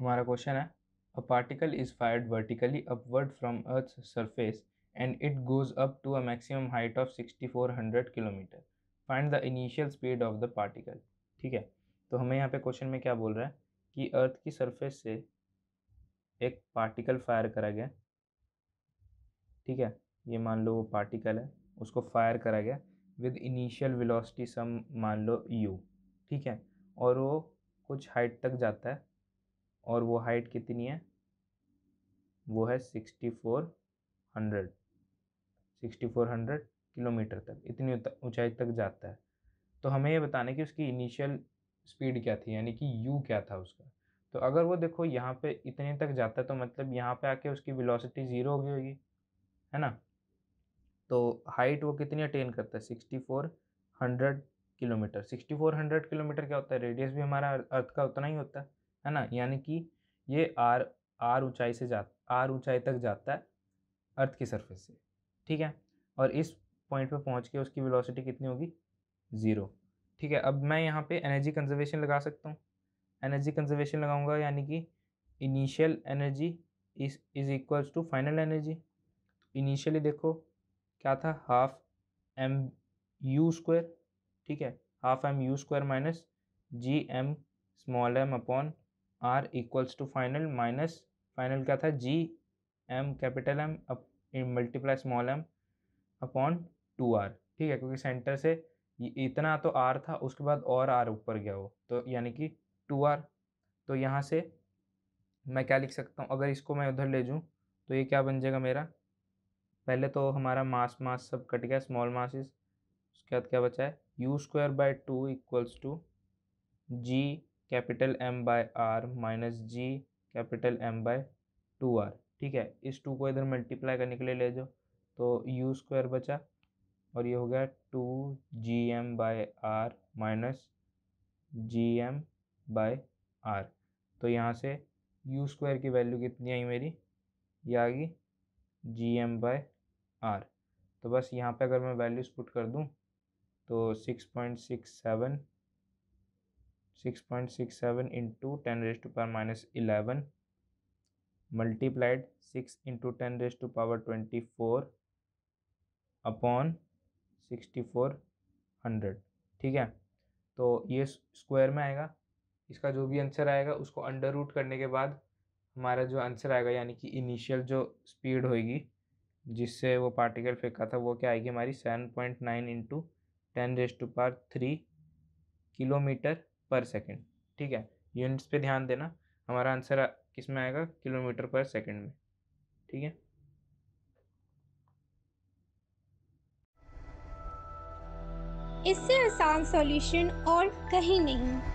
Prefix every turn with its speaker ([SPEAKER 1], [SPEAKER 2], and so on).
[SPEAKER 1] हमारा क्वेश्चन है a particle is fired vertically upward from earth surface and it goes up to a maximum height of 6400 kilometre find the initial speed of the particle ठीक है तो हमें यहाँ पे question में क्या बोल रहा है कि अर्थ की सरफेस से एक पार्टिकल फायर करा गया ठीक है ये मान लो वो पार्टिकल है उसको फायर करा गया विद इनिशियल विलोसिटी सम मान लो यू ठीक है और वो कुछ हाइट तक जाता है और वो हाइट कितनी है वो है sixty four hundred sixty four hundred kilometre तक इतनी ऊंचाई तक जाता है तो हमें ये बताना कि उसकी इनिशियल स्पीड क्या थी यानी कि यू क्या था उसका तो अगर वो देखो यहाँ पे इतने तक जाता है तो मतलब यहाँ पे आके उसकी वेलोसिटी ज़ीरो हो गई होगी है ना तो हाइट वो कितनी अटेन करता है sixty four hundred kilometre sixty four hundred kilometre क्या होता है रेडियस भी हमारा अर्थ का उतना ही होता है है ना यानी कि ये आर आर ऊंचाई से जा आर ऊंचाई तक जाता है अर्थ की सरफेस से ठीक है और इस पॉइंट पे पहुंच के उसकी वेलोसिटी कितनी होगी ज़ीरो ठीक है अब मैं यहाँ पे एनर्जी कंजर्वेशन लगा सकता हूँ एनर्जी कंजर्वेशन लगाऊंगा यानी कि initial energy is is equals to final energy initially देखो क्या था हाफ एम यू स्क्वायर ठीक है half M U square minus G M small M upon R equals to final minus final क्या था G M capital M up multiply small M upon two R ठीक है क्योंकि centre से इतना तो आर था उसके बाद और आर ऊपर गया वो तो यानी कि टू आर तो यहाँ से मैं क्या लिख सकता हूँ अगर इसको मैं उधर ले जाऊँ तो ये क्या बन जाएगा मेरा पहले तो हमारा मास मास सब कट गया स्मॉल मासेस उसके बाद क्या बचा है U square by two equals to G capital M by R minus G capital M by two R ठीक है इस टू को इधर मल्टीप्लाई करने के लिए ले जाओ तो यू स्क्वायर बचा और ये हो गया two G M by R minus G M by R तो यहाँ से यू स्क्वायर की वैल्यू कितनी आई मेरी ये आ गई जी एम बाय आर तो बस यहाँ पे अगर मैं वैल्यूज़ पुट कर दूँ तो six point six seven six point six seven into ten raise to power minus eleven multiplied six into ten raise to power twenty four upon sixty four hundred ठीक है तो ये स्क्वायर में आएगा इसका जो भी आंसर आएगा उसको अंडर रूट करने के बाद हमारा जो आंसर आएगा यानी कि इनिशियल जो स्पीड होगी जिससे वो पार्टिकल फेंका था वो क्या आएगी हमारी seven point nine into ten raise to power three kilometre per second ठीक है यूनिट्स पे ध्यान देना हमारा आंसर किस में आएगा किलोमीटर पर सेकेंड में ठीक है इससे आसान सॉल्यूशन और कहीं नहीं